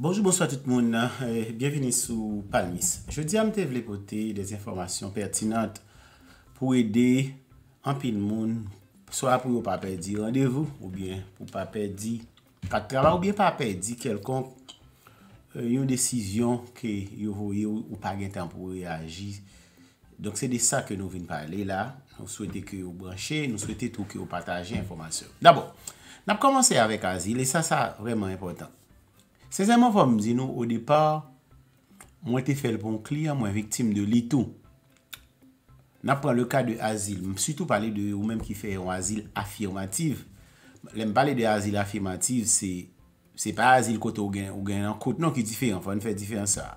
Bonjou, bonsoit tout moun nan, e bienveni sou Palmis. Je di amte vle kote des informasyon pertinant pou ede ampil moun, swa pou yo pa perdi randevou, ou bien ou pa perdi patrava, ou bien pa perdi kelkon yon desisyon ke yo voye ou pa gen tan pou reagi. Donk se de sa ke nou vin pale la, nou swete ke yo branche, nou swete tou ke yo pataje informasyon. Dabo, nap komanse avèk azil, e sa sa vèman impotant. Seseyman fòm, zin nou, ou depar, mwen te fèl bon kli, mwen viktim de litou. N ap pran le ka de azil. M sütou pale de ou mèm ki fè un azil afirmatif. Lèm pale de azil afirmatif, se pa azil kote ou gen an kote. Non ki ti fè an, fè un fè ti fè an sa.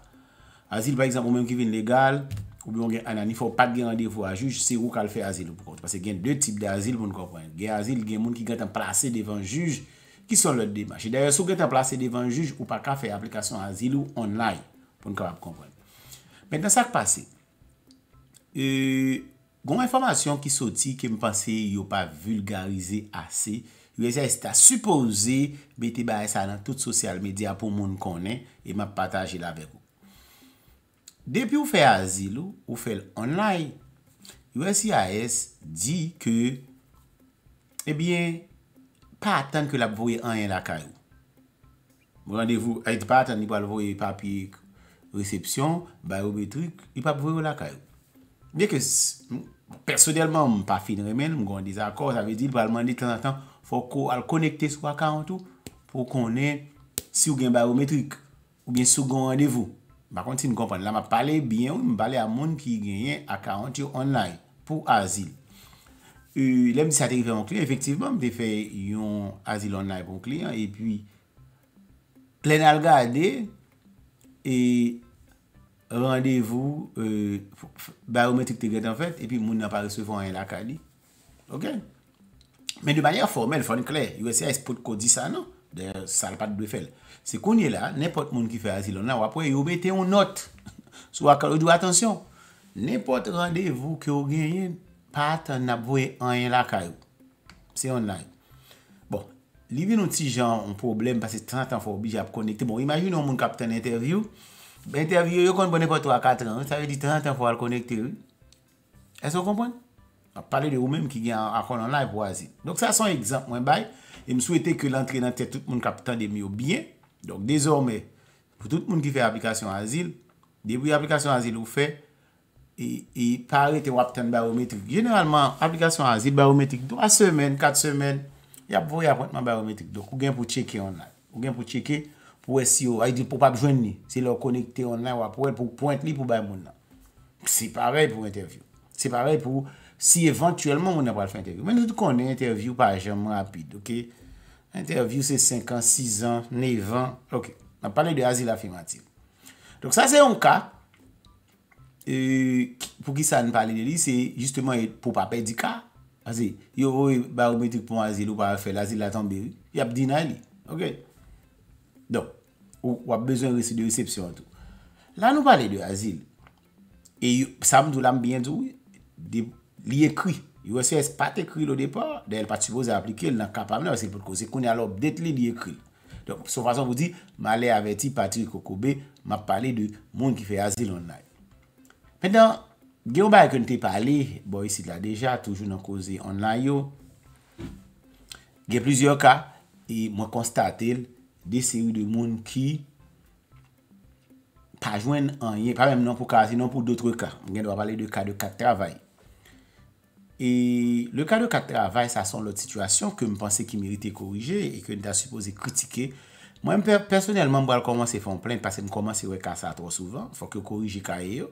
Azil, par exemple, ou mèm ki fè n legal, ou bi an an nifò pat gen an devò a juj, se ou kal fè azil ou prote. Pase gen de tip de azil, moun kòpwen. Gen azil, gen moun ki gen tan prase devan juj. Ki son lòt demaj. Dèye sou gen te plase devan juj ou pa ka fe aplikasyon azil ou online. Poun kaba pou kompwen. Mèndan sa k pase. E, Gon mwen informasyon ki soti ke mwen pase yo pa vulgarize ase. U SIS ta suppose bete ba es anan tout sosyal media pou moun konen. E map pataje la vek ou. Depi ou fe azil ou, ou fe l'online. U SIS di ke... Ebyen... a tan ke la pouvoye an yen lakay ou. Mwen randevou et patan, i bal voye papye resepsyon, barometrik, i pap voye ou lakay ou. Mwen ke, personelman, mwen pa fin remen, mwen gwen de zakor, zave di, bal mwen de tan tan, fok ou al konekte sou akantou, pou konen sou gen barometrik, ou gen sou gwen randevou. Bakon, si mwen kompande, la mwen pale bien, mwen pale a moun ki genye akantou online pou azil. E, lèm di sa te ki fè moun kliyen, efektivman, de fè yon asilon nan yon kliyen, e pwi, klen al ga ade, e, randevou, e, barometrik te gèd an fèt, e pwi moun nan pa resevou an yon akadi, ok? Men de banyèr fòmèl, fòn kler, yon wè se a espòt kò di sa nan, dè sal pat bwe fèl, se konye la, nèpot moun ki fè asilon nan, wapwen yon bete yon not, sou akal yon dwe atensyon, nèpot randevou ki yon genyen, Pat, an ap vwe an yon lakay ou. Se online. Bon, li vi nou ti jan un problem pase 30 an fwo bi j ap konekte. Bon, imajin nou moun kapitan n'interview. B'interview, yo kon bonen kwa 3-4 an, sa ve di 30 an fwo al konekte ou. Eso konpon? A pale de ou menm ki gen akon online pou azil. Donk sa son egzant mwen bay. E m souwete ke l'antre nan tete tout moun kapitan de mi ou biye. Donk dezorme, pou tout moun ki fe aplikasyon azil, debi aplikasyon azil ou fe, E, e pare te wap ten barometrik Genelman, aplikasyon azil barometrik 3 semen, 4 semen Ya pou y apontman barometrik Ou gen pou cheke online Ou gen pou cheke pou SIO e Si lor konekte online wap pou el pou point ni pou bay mounan Se pare pou interview Se pare pou si eventuelman Moun apal fè interview Men nou tout konen interview pa jèm rapide Interview se 5 an, 6 an, 9 an Ok, nan pale de azil afirmatif Donc sa se yon kat E, pou ki sa nou pale de li, se justeman e pou pape di ka. Ase, yo woy barometrik pou asil ou pape fe l'asil latan beri, yo ap di nan li. Don, wap bezwen resi de resepsyon an tou. La nou pale de asil, e yu, samdou lam bientou, li ekwi. Yo wesey es pat ekwi lo depa, dey el pat suboze aplike, el nan kapamne wesey pot kose, konye alop det li li ekwi. Don, sou fason wou di, ma le aveti pati kokobe, ma pale de moun ki fe asil anay. Medan, gen ou ba e kon te pale, bo y si la deja, toujou nan koze online yo, gen plizyo ka, e mwen konstate l, de se ou de moun ki pa jwen anye, pa mwen nan pou ka, se nan pou doutre ka, gen dwa pale de ka de kat travay. E le ka de kat travay sa son lote situasyon ke mwen pense ki merite korije, e kon ta suppose kritike, mwen mwen personelman mwen al koman se fon plen, parce mwen koman se we ka sa tro souvan, fok yo korije ka yo.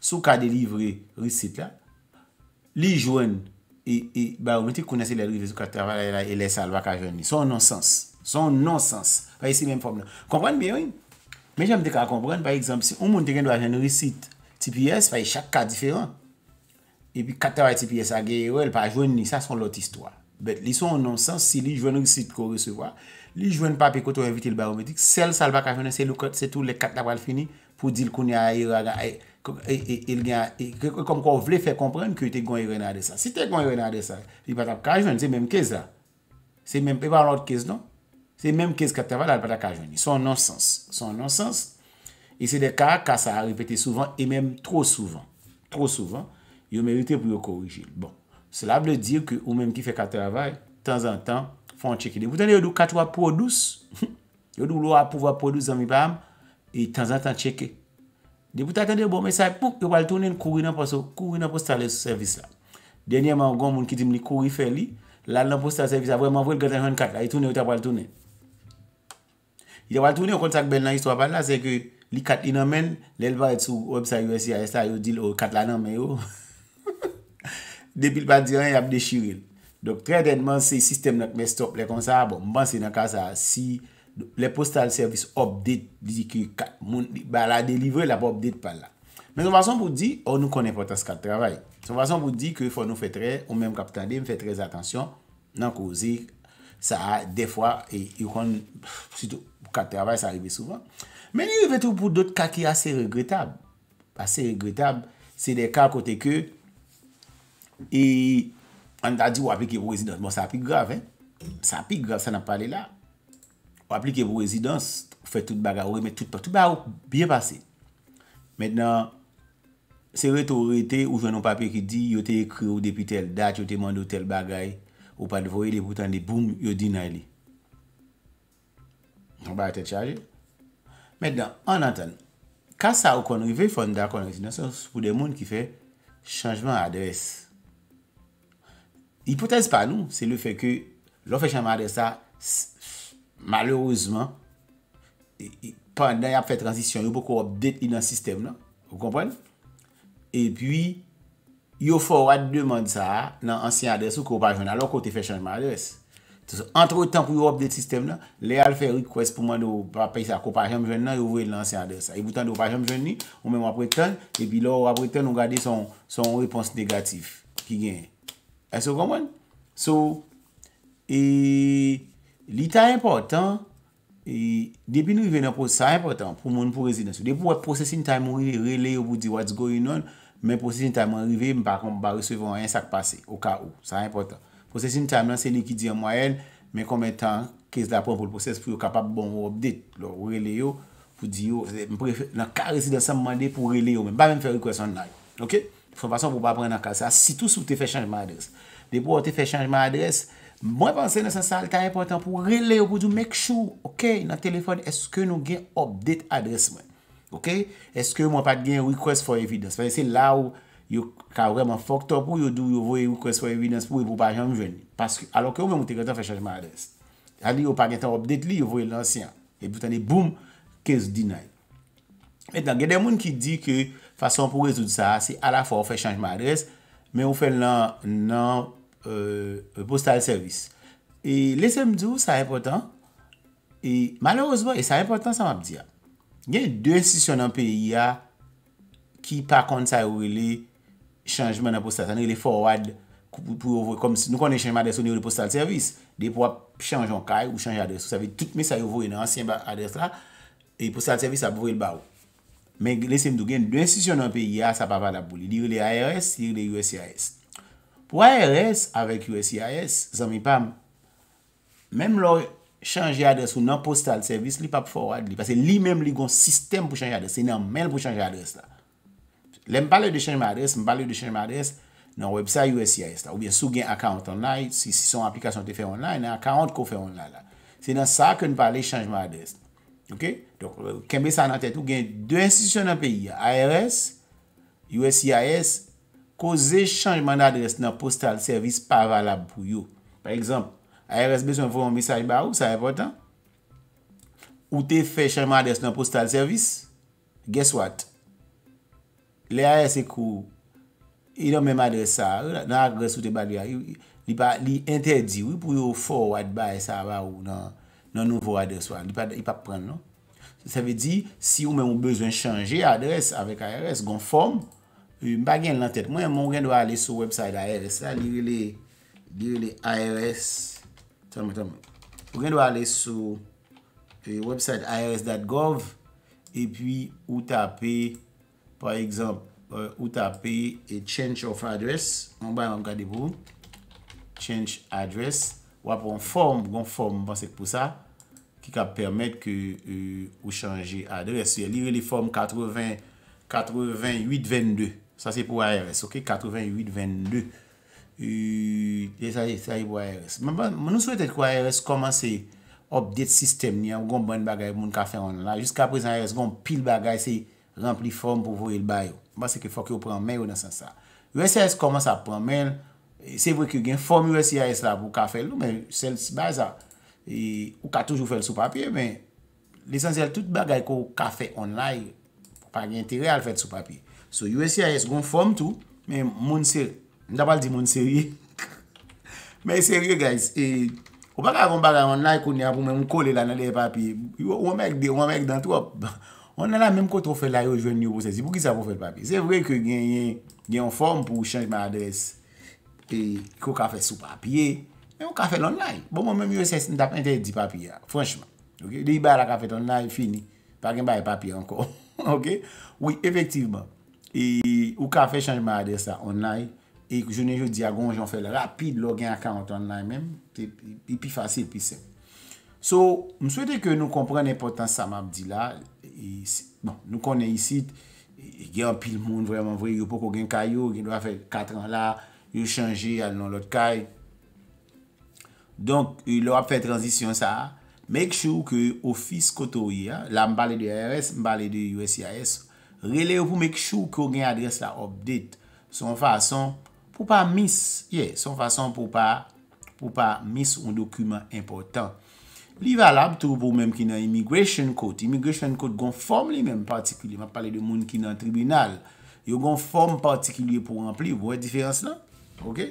Sou ka delivre risit la, li jwen e, e barometrik kounese le risit katerwa e le salwa ka jwen ni. Son nonsens. Son nonsens. Faye si menm fom la. Konpwen mi yon? Men jen me dek a konpwen, faye exemple, si un moun te gen do a jen risit TPS, faye chak ka diferan. E pi katerwa TPS a geye yo, el pa jwen ni, sa son lot istwa. Bet, li son nonsens si li jwen risit ko resewa. Li jwen pa pe koto evite l barometrik, sel salwa ka jwen, se loukot, se tou le katerwa al fini. pou dil kounye a yi raga, e, e, e, e kom kon vle fè komprem ki yo te gwenye rena de sa. Si te gwenye rena de sa, se mèm kez la. Se mèm kez kateravay, non? se mèm kez kateravay. Son nonsens. E se de kare kasa a repete souvan e mèm tro souvan. Yo mèrite pou yo korijil. Se bon. la blè dir ke ou mèm ki fè kateravay, tan zan tan, fòn tchekide. Voutan e yo dou kato a prodous? Yo dou lò a pouvo a prodous zan mi bam? E tan zan tan cheke. De pou tatende yo bon mesay, pouk yo waltounen kouri nan poso, kouri nan pos talen sou servis la. Denye man ou gon moun kitim li kouri fe li, la nan pos talen servis la, vwèman vwèl gwen ten yon kat la, yo tounen yo ta waltounen. Yo waltounen yo kontak bel nan histwa pan la, se ke li kat inamen, lèl va et sou website usi a yesta yo dil o kat lananmen yo. Depil pati an, yab de shiril. Dok tre den man se sistem nan me stop bon, le kon sa, bon, man se nan ka sa, si... Le postal service update Di ki kat moun Ba la delivre la pa update pa la Men yon vason pou di On oh, nou konen potas kat travay Yon vason pou di Ke fò nou fè tre Ou mèm kapitan de M fè trez atansyon Nan kouzi Sa de fwa E yon e kon Situ Kat travay sa arrive souvan Men yon fè tou pou dout Ka ki ase regretab Ase regretab Se de ka kote ke E An ta di wapik Yon wesi Bon sa apik grav Sa apik grav Sa nan pale la aplike pou rezidans, fè tout bagay ou remè tout portou, ba ou byè basè. Mèndan, se wè tou wè te, ou vè nou papè ki di, yo te ekri ou depi tel dat, yo te mande ou tel bagay, ou pa devoye li, pou tan li, boum, yo dinay li. Mèndan, ba wè te chaje. Mèndan, anantan, kasa ou konrive fonda konrive, nan son, pou de moun ki fè chanjman adres. Hipotez pa nou, se lè fè ke, lò fè chanman adres sa, ss, ss, malerouzman, pandan y ap fè transition, yo pou kou update y nan sistem nan, ou kompwen, e pi, yo fò wad deman sa, nan ansyen adres ou kou pa jen nan, lò kote fè chanjman adres, entro y tan pou y update sistem nan, le al non? fè request pou man nou, pa pay sa kou pa jen nan, yo vwè lansen adres, e boutan nou pa jen ni, ou men wap rektan, e pi lò wap rektan, nou gade son, son repons negatif, ki gen, e sou kompwen, sou, e... li ta impotant e, debi nou ive nan pos, sa impotant pou moun pou rezi nan sou, debi pou wè processing time moun rive, rele yo pou di what's going on men processing time moun rive, mwen par konp ba reseve an yon sak pase, ou ka ou, sa impotant processing time nan se li ki di an mwa el men konwen tan kez la proun pou l'proses pou yo kapap bon ou obdit rele yo pou di yo nan ka rezi nan san mwan de pou rele yo men ba mwen fè rekreasyon nan yo, ok sou fason pou wè apren nan ka sa, sitous wè te fè chanjman adres debi pou wè te fè chanjman adres Mwen panse nan san sal ka impotant pou rele yo pou dou mek chou, ok, nan telefon eske nou gen update adresman, ok, eske mwen pat gen request for evidence. Fase se la ou yo ka vreman fok to pou yo dou yo vwe request for evidence pou yo pou pa janm veni. Paske alo ke yo vwe mwen te gata fwe chanjman adres. Ali yo pa gen tan update li yo vwe lansyan. E boutan e boum, kezou dinay. Etan, gen den moun ki di ke fason pou rezout sa, se ala fwa fwe chanjman adres, men ou fen lan nan... e postal servis e lesemdou sa repotan e malorosbo e sa repotan sa map diya gen dwen sisyon nan peyi ya ki pa kont sa yowele chanjman nan postal servis ane le forward nou konnen chanjman adres ou ne yowele postal servis de pou wap chanj an kay ou chanj adres ou sa ve tite me sa yowowe nan ansyen adres la e postal servis sa pou wale ba ou men lesemdou gen dwen sisyon nan peyi ya sa pa pa la pou li di yowele IRS, di yowele USCIS Po ARS avek USCIS, zan mi pam, menm lor chanje adres ou nan postal servis li pap forad li, pase li menm li gon sistem pou chanje adres, se nan menm pou chanje adres la. Le mbale de chanjman adres, mbale de chanjman adres, nan website USCIS la, ou bien sou gen akantan la, si son aplikasyon te fe online, nan akantan ko fe online la. Se nan sa ke n vali chanjman adres. Ok? Don euh, kembe sa nan tet, ou gen dwe institisyon nan peyi, ARS, USCIS, koze chanjman adres nan postal servis paralab pou yo. Par exemple, ARS beswen voun misayin ba ou, sa e potan, ou te fe chanjman adres nan postal servis, guess what? Le ARS e kou, e nan menm adres sa, nan adres ou te badou ya, li interdi ou pou yo foun wad ba e sa ba ou, nan nouvo adres wa, li pa pren, no? Sa ve di, si ou menm ou beswen chanjman adres, avek ARS, gon form, E, mpa gen lan tet. Mwen mwen gen dwa ale sou website IRS. La li wile li wile IRS. Toman, toman. Mwen gen dwa ale sou e, website IRS.gov e pi ou tape, par exemple, euh, ou tape e, change of address. Mwen bay mwen gade pou. Change address. Wap, on form. Gwon form mwen basek pou sa. Ki ka permet ke ou chanje adres. Li wile form 8822. Sa se pou ARS, ok? 88-22 E sa yi pou ARS Man nou souwete pou ARS koman se Update sistem ni an Ou gon ban bagay moun kafe online Jiska prezen ARS gon pil bagay se Rempli form pou vwil bay yo Bas se ke fok yo pran men yo nan san sa USIS koman sa pran men Se vwe ki gen form USIS la pou kafe lou Men sel ba za Ou ka toujou fel sou papye men L'esensyel tout bagay ko kafe online Pa gen tere al fet sou papye So, USCIS goun form tou, men moun seri. Ndapal di moun seri. Men seri yo guys, e, ou baga avon baga, anay koun ya pou men moun kole la nan liye papye. Ou anay ek de, ou anay ek dan tou, anay la menm kote ou fe la yo jwen niyo pou sezi. Pou ki sa pou fe papye? Se vwe ki gen, gen yon form pou chanj ma adres, pe kou ka fe sou papye, men moun ka fe l'online. Bon, moun menm USCIS ndapal ente di papye ya, fwanchman. Ok, li bar a ka fe ton line fini, pake mba e papye anko. Ok, oui, efekt E ou ka fè chanjman adè sa onnay, e kou jounen jou diagon, joun fè lè rapide, lò gen a 40 onnay men, e pi fasyl, pi se. So, m souwete ke nou kompren nè potans sa m ap di la, e, bon, nou konnen isi, e, gen apil moun vreman vre, yo pou kou gen kayo, gen lò a fè 4 an la, yo chanjè al non lot kay. Donk, yo e, lò ap fè tranjisyon sa, make sure ke office koto yi, la m bale de ARS, m bale de USCIS, Rele ou pou mèk chou ki ou gen adres la obdite. Son fason pou pa mis. Yeah. Son fason pou pa mis un dokumen important. Li valab tou pou mèm ki nan immigration code. Immigration code gon form li mèm partikulye. Mèm pale de moun ki nan tribunal. Yo gon form partikulye pou rempli. Vou wè e diférense la? Ok?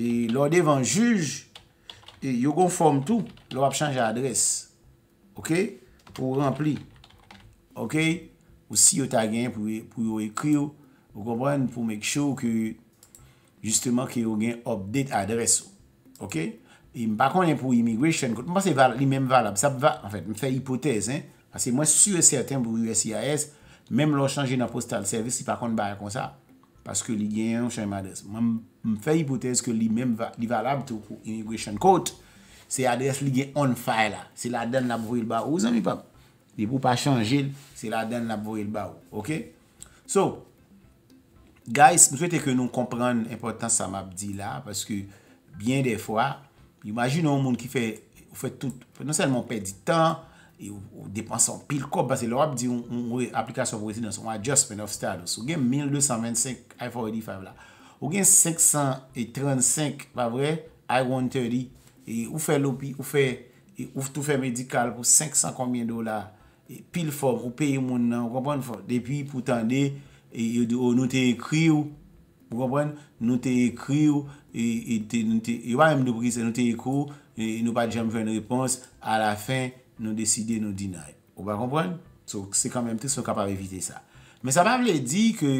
E lò devan juj. E yo gon form tou. Lò wap chanje adres. Ok? Ou rempli. Ok? Ok? Ou si yo ta gen pou yo ekri yo. Ou kompren pou mek chou ki justeman ki yo gen update adres. M pa kon yon pou immigration code. M pa se li menm valab. M fey ipotez. Mwen sure certain pou USCIS menm lò chanje nan postal service si pa kon baya kon sa. M fey ipotez ke li menm valab tou pou immigration code. Se adres li gen on file. Se la den la brouil ba ou zan mi pap. li pou pa chanjil, se la den la pou el ba ou. Ok? So, guys, mou souwete ke nou kompran impotant sa map di la, paske, bien defwa, imagine ou moun ki fe, ou fe tout, fè non selman pè di tan, ou depansan pil kop, basè lor ap di, ou aplikasyon pou eti, nan son, ou a just pen of status. Ou gen 1225, I45 la. Ou gen 535, pa vre, I130, ou fe lopi, ou fe, ou tou fe medikal, pou 500 konbien do la, E pil fòm, ou pe yon moun nan, ou kompon fòm. Depi, pou tande, e, e, ou nou te ekri ou, ou kompon, nou te ekri ou, yon pa yon moun de brise, nou te ekri ou, nou pa dijan mwen vè yon repons, a la fè, nou deside nou dinay. Ou pa kompon? So, se kan mèm te sou kapav evite sa. Men sa pa vle di ke,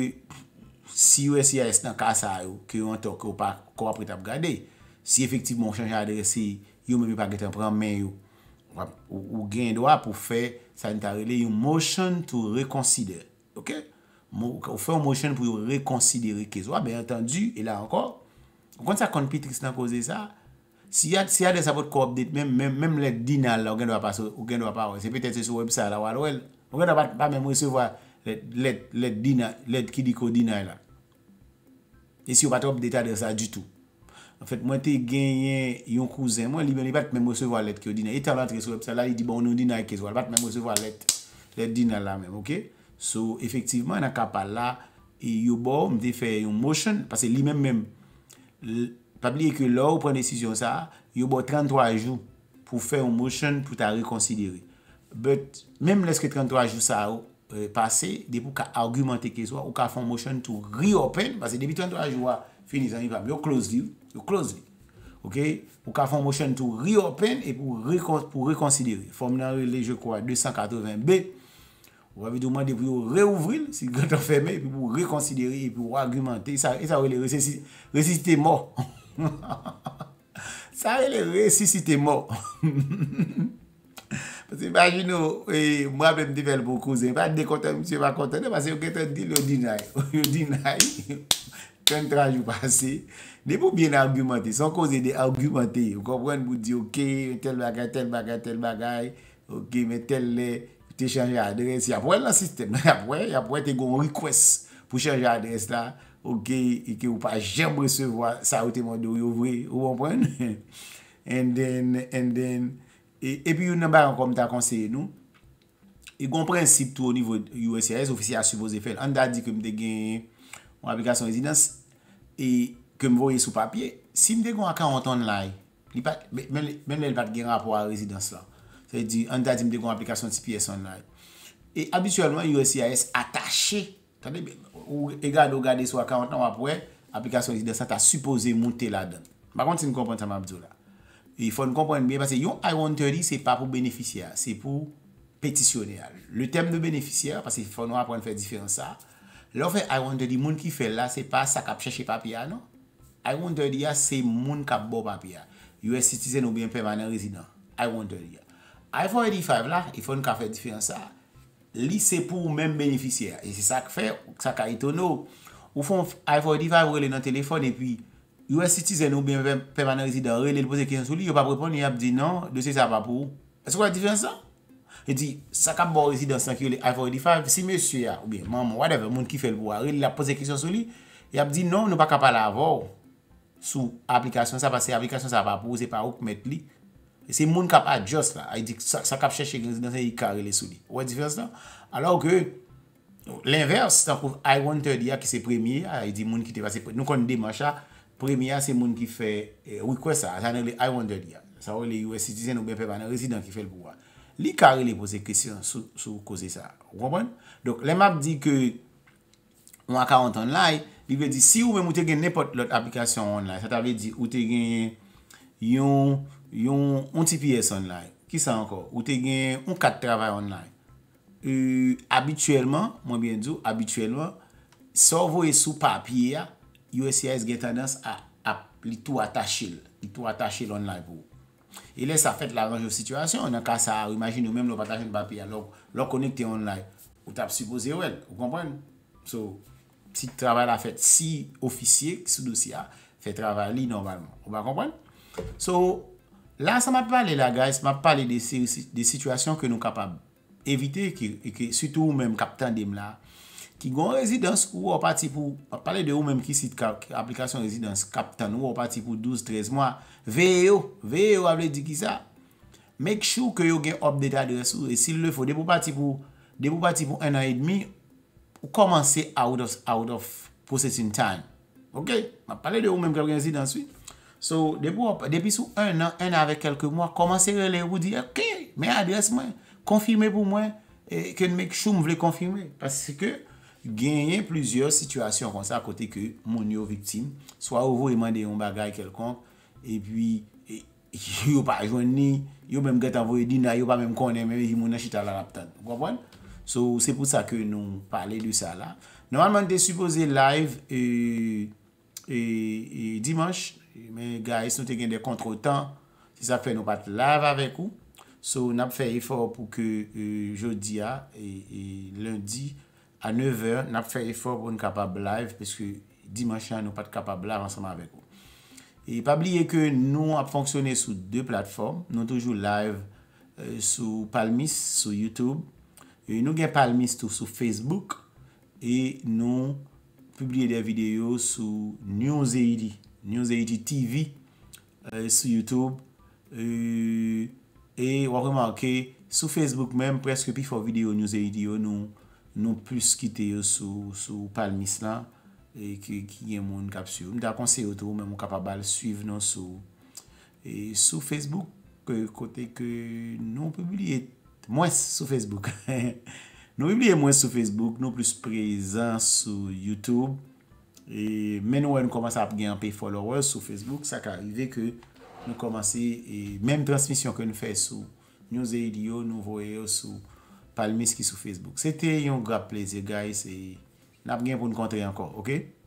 si yon se yon es nan kasa ou, ki yon to, ki yon pa kwa prete ap gade, si efektiv moun chanje adresi, yon mèm yon pa getan pran men yon, Ou gen dwa pou fè Sanitarele, you motion to reconsider Ok Ou fè ou motion pou yo rekonsidere kezwa Ben etan du, e la ankor Ou kont sa konpite ki se nan koze sa Si ya de sa vòt koopdete Mem let dinan la ou gen dwa pa Se petè se sou web sa la Ou gen dwa pa mè mwese vò Let ki di ko dinan la E si yo patrop de ta de sa du tout an fèt mwen te genyen yon kouzen mwen, li mwen li bat mèm osevo a let ki yo dina. E talant ke souwe psa la, li di bon nou dina ke souwe, bat mèm osevo a let, let dina la mèm, ok? So, efektivman, an a kapal la, e yobo mwen te fè yon motion, pasè li mèm mèm, pabliye ke lò ou pren desisyon sa, yobo 33 jou, pou fè yon motion, pou ta rekonsidere. But, mèm lèske 33 jou sa ou, passe, depou ka argumante ke souwe, ou ka fè yon motion, tou ri open, pasè Finisan yi pa, yo close li, yo close li. Ok, pou ka fon motion tou re-open e pou re-konsidere. Fominan li, je kwa, 282 B. Ou avi tou mande pou yo re-ouvril si gata feme, pou re-konsidere, pou re-argumenter. E sa ou li resisite mor. Sa ou li resisite mor. Pase imagino, ou e mwabem divel pou kouzen, pa dekonten, msye wakonten, e mwase yo keten di lo dinay. Yo dinay, yo. ten traj ou pa se, de pou bien argumante, son koze de argumante, ou kompren pou di, ok, tel bagay, tel bagay, tel bagay, ok, men tel, te chanje adres, ya pou el la sistem, ya pou el, ya pou el te goun request, pou chanje adres la, ok, e ke ou pa jembre se vwa, sa ou te mandou yow vwe, ou kompren? And then, and then, e, e pi yon nan ba yon komta konseye nou, e goun prensip tou o nivou USRS, ofisye asupose fel, an da di ke mte gen, ou aplikasyon e zinans, E kem voye sou papye, si mde kon akant anlay, men men bat gen apwa a rezidans la. Se di anta di mde kon aplikasyon TPS anlay. E abisyonman, yon si a es atache. Tande, ou e gade ou gade sou akant an apwe, aplikasyon rezidans sa ta supose moute la den. Bakwant se m konpwentan m apjo la. E fon konpwent ben, pase yon Iron Theory se pa pou beneficia, se pou petisyonel. Le tem de beneficia, pase fon an apwant fe difyans sa, Lò fè a yon dè di moun ki fè la, se pa sa kap chèche papya, non? A yon dè di ya, se moun kap bo papya. U.S. citizen ou bien permanent resident. A yon dè di ya. A yon fò 85 la, yon fò nou ka fè difensan. Li se pou mèm beneficia. E se sa k fè, sa ka ito nou. Ou fò, a yon fò 85, ou re le nan telefon, e pi, U.S. citizen ou bien permanent resident, re le non, le pose kè yon sou li, yon pa prèpon, yon ap di nan, de se sa pa pou. E se fò la difensan? E di, sa kap bor rezi dansan ki yo le avor, e di fa, si monsu ya, ou bi, moun, moun, whatever, moun ki fel bo a non, re, li la pose ekisyon sou li, e ap di, non, nou pa kapa la avor, sou aplikasyon sa, pa se aplikasyon sa pa pose, pa ouk met li, se moun kapa adjust la, e di, sa kap chèche ekisyon dansan, yi kare le sou li. Ouè di fèstan? Alors ke, l'inverse, sa kouv, I-130 ya ki se premye, a, e di, moun ki te pase premye, nou kon de macha, premye ya, se moun ki fè, wikwè sa, sa nan le I-130 ya, sa wè le US citizen ou bè pe pa nan rezi dansan ki fel bo Li kare li pose kresyon sou kose sa. Wapon? Donk, le map di ke un akavant online, li ve di, si ou ve moutegen nepot lot aplikasyon online, sa ta ve di, moutegen yon yon antipiyes online. Ki sa anko? Moutegen yon kat travay online. E, abituelman, mwen biye djou, abituelman, sorvo e sou papye ya, USCIS gen tendens a ap li tou atashe, li tou atashe l'online pou ou. E lè sa fèt la ranjou situasyon, nan ka sa imajin ou mèm lò patajen papi a lò, lò konekte online, ou tap supose ou el, ou kompwen? So, si travèl a fèt si ofisye, sou dosi a fèt travèl li normalman, ou ba kompwen? So, lè sa mè palè la guys, mè palè de situasyon ke nou kapab evite ki, ki sütou ou mèm kapitan dem la. ki gon rezidans ou w apati pou, a pale de ou menm ki sit aplikasyon rezidans, kap tan ou w apati pou 12-13 mwa, ve yo, ve yo aple di ki sa, make sure ke yo gen update adres ou, e si le fo, de pou apati pou 1 an et demi, ou komanse out of processing time, ok, a pale de ou menm ke apre rezidans ou, so, de pou apati, depi sou 1 an, 1 an avek kelke mwa, komanse rele ou di, ok, men adres mwen, konfirmé pou mwen, ken mek chou mwen konfirmé, pasi se ke, genyen plizyo situasyon kon sa akote ke moun yo viptim, swa ou vo e mande yon bagay kelkon, e pi, yon pa ajon ni, yon menm get avoye dina, yon pa menm kon eme, yon moun an chitalan ap tan, wap wan? So, se pou sa ke nou pale di sa la. Normalman te suppose live e dimans, men guys, nou te gen de kontro tan, se sa fe nou pat live avek ou, so nap fe efor pou ke jodi a, e lundi, A 9h, nap fè efor pou nou kapab live. Peske Dimashan nou pat kapab live ansama avek ou. E pa bliye ke nou ap fonksyonè sou 2 platform. Nou toujou live sou Palmis sou Youtube. E euh, nou gen Palmis tou sou Facebook. E nou publie de video sou New Zaydi. New Zaydi TV sou Youtube. E wakouman ke sou Facebook menm preske pi fò video New Zaydi yo nou. nou plus kite yo sou palmis la e ki gen moun kapsyo. Mwen da konseyo tou mwen moun kapabal suiv nou sou e sou Facebook kote ke nou publye mwes sou Facebook nou publye mwes sou Facebook nou plus prezant sou YouTube e men wè nou komanse ap gen pay followers sou Facebook sa ka rive ke nou komanse mwen transmisyon ke nou fè sou nyon zè il yo nou voye yo sou Palmeski sou Facebook. Sete yon grap pleziye guys. E nap gen pou nou kontre yon kor. Ok?